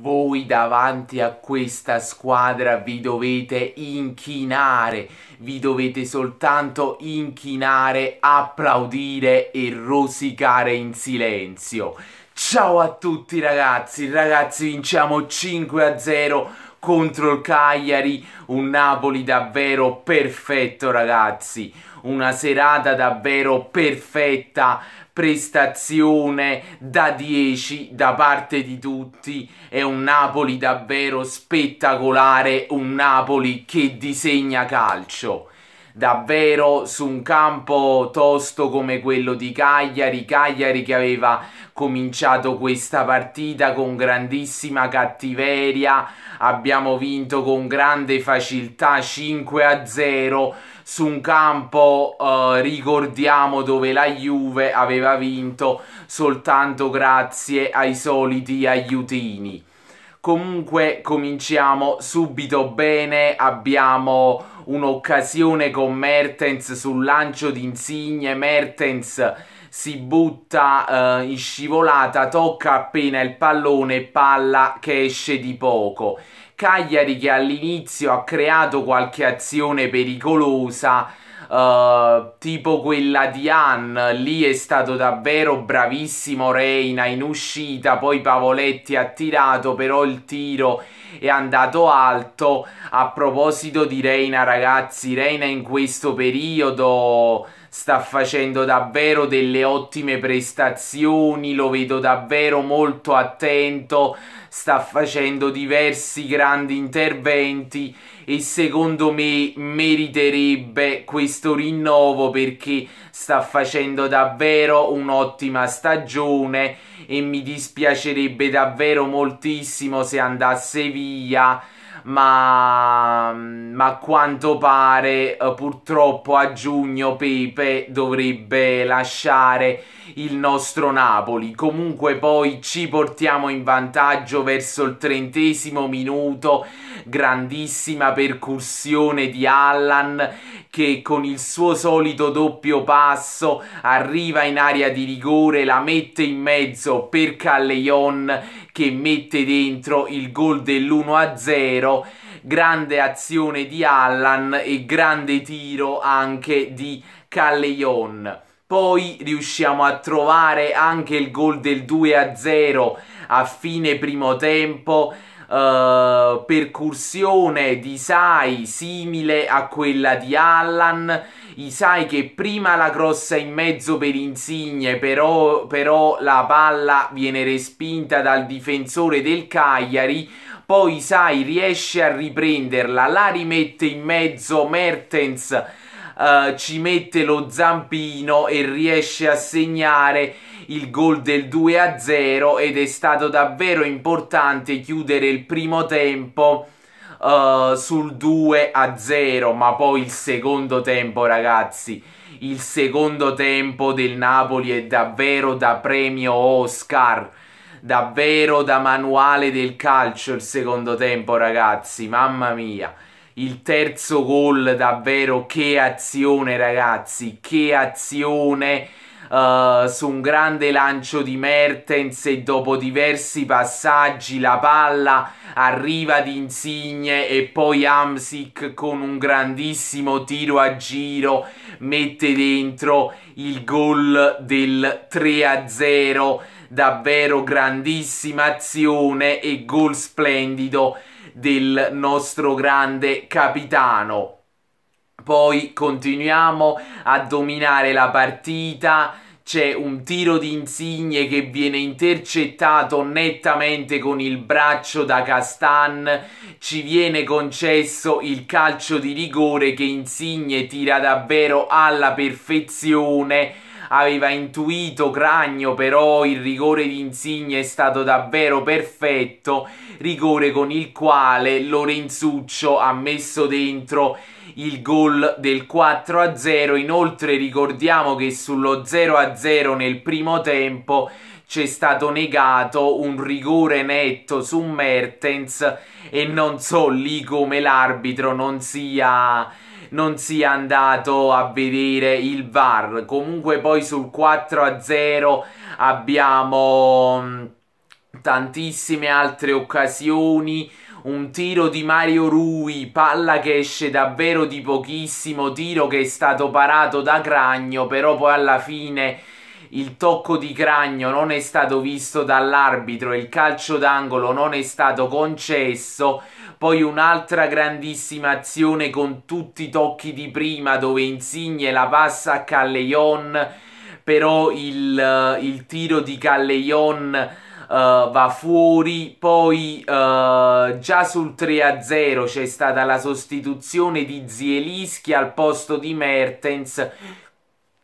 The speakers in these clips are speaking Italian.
voi davanti a questa squadra vi dovete inchinare, vi dovete soltanto inchinare, applaudire e rosicare in silenzio. Ciao a tutti ragazzi, ragazzi vinciamo 5 a 0 contro il Cagliari, un Napoli davvero perfetto ragazzi, una serata davvero perfetta, prestazione da 10 da parte di tutti, è un Napoli davvero spettacolare, un Napoli che disegna calcio davvero su un campo tosto come quello di Cagliari, Cagliari che aveva cominciato questa partita con grandissima cattiveria, abbiamo vinto con grande facilità 5 a 0 su un campo, eh, ricordiamo, dove la Juve aveva vinto soltanto grazie ai soliti aiutini. Comunque cominciamo subito bene, abbiamo un'occasione con Mertens sul lancio di Insigne, Mertens si butta eh, in scivolata, tocca appena il pallone, palla che esce di poco. Cagliari che all'inizio ha creato qualche azione pericolosa, Uh, tipo quella di Han, lì è stato davvero bravissimo Reina in uscita, poi Pavoletti ha tirato, però il tiro è andato alto. A proposito di Reina, ragazzi, Reina in questo periodo sta facendo davvero delle ottime prestazioni, lo vedo davvero molto attento, sta facendo diversi grandi interventi e secondo me meriterebbe questo rinnovo perché sta facendo davvero un'ottima stagione e mi dispiacerebbe davvero moltissimo se andasse via ma, ma a quanto pare eh, purtroppo a giugno Pepe dovrebbe lasciare il nostro Napoli. Comunque poi ci portiamo in vantaggio verso il trentesimo minuto, grandissima percussione di Allan che con il suo solito doppio passo arriva in area di rigore, la mette in mezzo per Callejon che mette dentro il gol dell'1-0 però grande azione di Allan e grande tiro anche di Callejon. Poi riusciamo a trovare anche il gol del 2-0 a fine primo tempo. Uh, eh, percussione di Sai simile a quella di Allan. Isai che prima la crossa in mezzo per Insigne, però, però la palla viene respinta dal difensore del Cagliari poi Sai riesce a riprenderla, la rimette in mezzo Mertens, eh, ci mette lo zampino e riesce a segnare il gol del 2-0 ed è stato davvero importante chiudere il primo tempo eh, sul 2-0, ma poi il secondo tempo ragazzi il secondo tempo del Napoli è davvero da premio Oscar davvero da manuale del calcio il secondo tempo, ragazzi. Mamma mia. Il terzo gol, davvero, che azione, ragazzi. Che azione. Uh, su un grande lancio di Mertens e dopo diversi passaggi la palla arriva di Insigne e poi Amsic con un grandissimo tiro a giro mette dentro il gol del 3-0 davvero grandissima azione e gol splendido del nostro grande capitano. Poi continuiamo a dominare la partita c'è un tiro di Insigne che viene intercettato nettamente con il braccio da Castan, ci viene concesso il calcio di rigore che Insigne tira davvero alla perfezione aveva intuito Cragno, però il rigore di Insigne è stato davvero perfetto, rigore con il quale Lorenzuccio ha messo dentro il gol del 4-0, inoltre ricordiamo che sullo 0-0 nel primo tempo c'è stato negato un rigore netto su Mertens e non so lì come l'arbitro non sia non sia andato a vedere il VAR. Comunque poi sul 4 0 abbiamo mm, tantissime altre occasioni. Un tiro di Mario Rui, palla che esce davvero di pochissimo, tiro che è stato parato da Cragno, però poi alla fine il tocco di cranio non è stato visto dall'arbitro, il calcio d'angolo non è stato concesso. Poi un'altra grandissima azione con tutti i tocchi di prima dove Insigne la passa a Callejon, però il, eh, il tiro di Callejon... Uh, va fuori. Poi uh, già sul 3-0 c'è stata la sostituzione di Zielischi al posto di Mertens.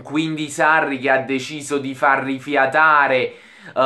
Quindi Sarri che ha deciso di far rifiatare uh,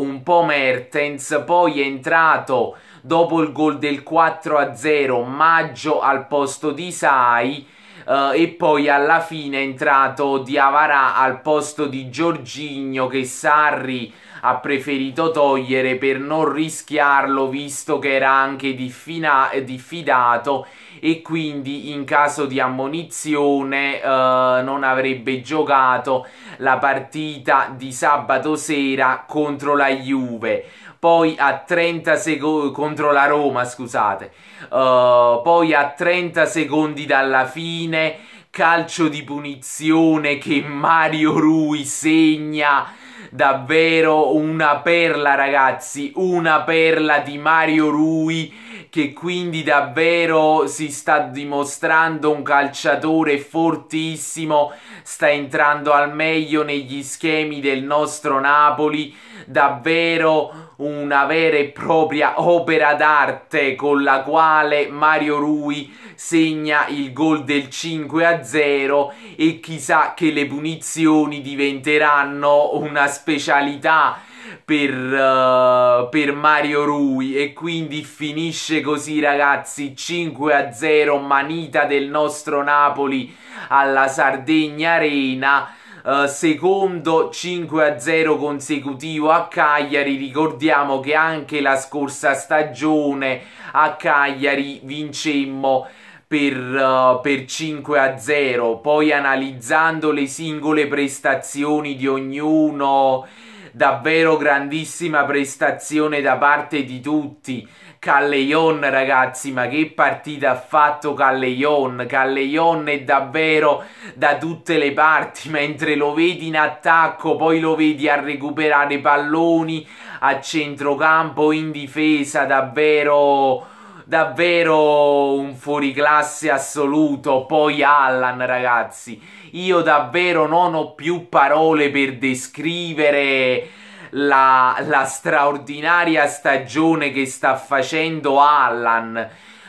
un po' Mertens, poi è entrato dopo il gol del 4-0 Maggio al posto di Sai Uh, e poi alla fine è entrato Diavara al posto di Giorgigno che Sarri ha preferito togliere per non rischiarlo visto che era anche diffina- diffidato e quindi in caso di ammonizione uh, non avrebbe giocato la partita di sabato sera contro la Juve poi a 30 secondi contro la Roma, scusate, uh, poi a 30 secondi dalla fine, calcio di punizione che Mario Rui segna. Davvero una perla, ragazzi, una perla di Mario Rui che quindi davvero si sta dimostrando un calciatore fortissimo, sta entrando al meglio negli schemi del nostro Napoli, davvero una vera e propria opera d'arte con la quale Mario Rui segna il gol del 5 a 0 e chissà che le punizioni diventeranno una specialità per, uh, per Mario Rui e quindi finisce così ragazzi 5 a 0 manita del nostro Napoli alla Sardegna Arena Uh, secondo 5 a 0 consecutivo a Cagliari. Ricordiamo che anche la scorsa stagione a Cagliari vincemmo. Per, uh, per 5 a 0 poi analizzando le singole prestazioni di ognuno davvero grandissima prestazione da parte di tutti. Calleion ragazzi ma che partita ha fatto Calleion Calleion è davvero da tutte le parti mentre lo vedi in attacco poi lo vedi a recuperare palloni a centrocampo in difesa davvero davvero un fuoriclasse assoluto. Poi Allan, ragazzi, io davvero non ho più parole per descrivere la, la straordinaria stagione che sta facendo Allan.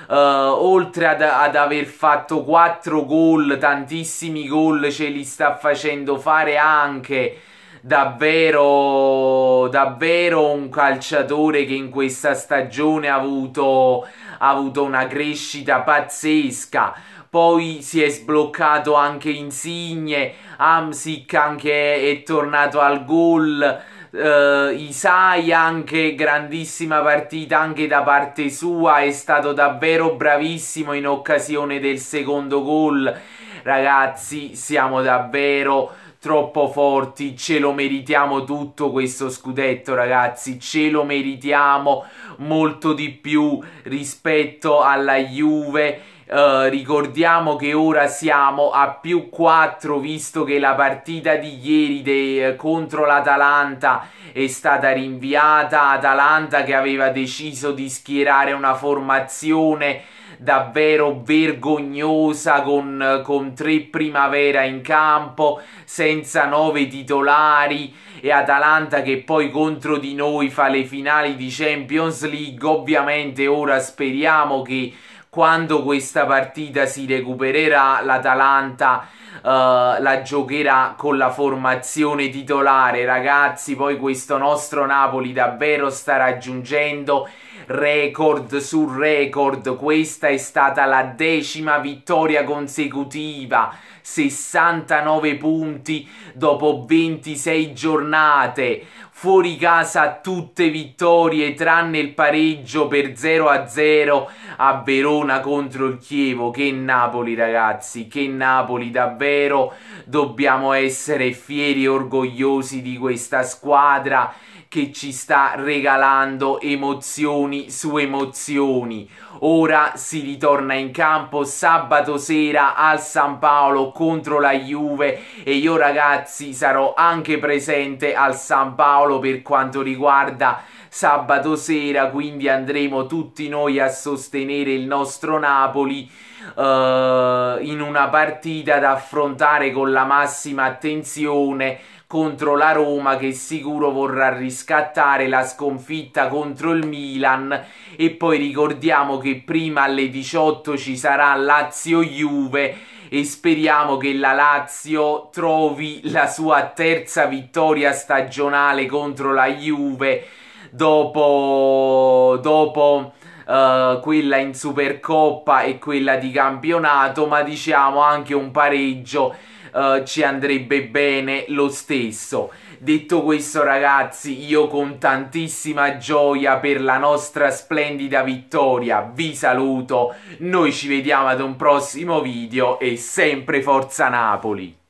Uh, oltre ad, ad, aver fatto 4 gol, tantissimi gol ce li sta facendo fare anche davvero, davvero un calciatore che in questa stagione ha avuto, ha avuto una crescita pazzesca. Poi si è sbloccato anche Insigne, Amsic anche è tornato al gol, uh, Isai anche grandissima partita anche da parte sua, è stato davvero bravissimo in occasione del secondo gol. Ragazzi, siamo davvero troppo forti, ce lo meritiamo tutto questo scudetto ragazzi, ce lo meritiamo molto di più rispetto alla Juve eh, ricordiamo che ora siamo a più 4 visto che la partita di ieri de, eh, contro l'Atalanta è stata rinviata. Atalanta che aveva deciso di schierare una formazione davvero vergognosa con, con tre primavera in campo, senza nove titolari e Atalanta che poi contro di noi fa le finali di Champions League. Ovviamente ora speriamo che quando questa partita si recupererà l'Atalanta eh, la giocherà con la formazione titolare ragazzi poi questo nostro Napoli davvero sta raggiungendo record su record questa è stata la decima vittoria consecutiva 69 punti dopo 26 giornate fuori casa tutte vittorie tranne il pareggio per 0-0 a a Verona contro il Chievo. Che Napoli ragazzi, che Napoli davvero dobbiamo essere fieri e orgogliosi di questa squadra che ci sta regalando emozioni su emozioni. Ora si ritorna in campo sabato sera al San Paolo contro la Juve e io ragazzi sarò anche presente al San Paolo per quanto riguarda sabato sera, quindi andremo tutti noi a sostenere il nostro Napoli uh, in una partita da affrontare con la massima attenzione contro la Roma che sicuro vorrà riscattare la sconfitta contro il Milan e poi ricordiamo che prima alle 18 ci sarà Lazio-Juve e speriamo che la Lazio trovi la sua terza vittoria stagionale contro la Juve dopo, dopo uh, quella in Supercoppa e quella di campionato ma diciamo anche un pareggio eh, ci andrebbe bene lo stesso. Detto questo ragazzi, io con tantissima gioia per la nostra splendida vittoria vi saluto, noi ci vediamo ad un prossimo video e sempre Forza Napoli!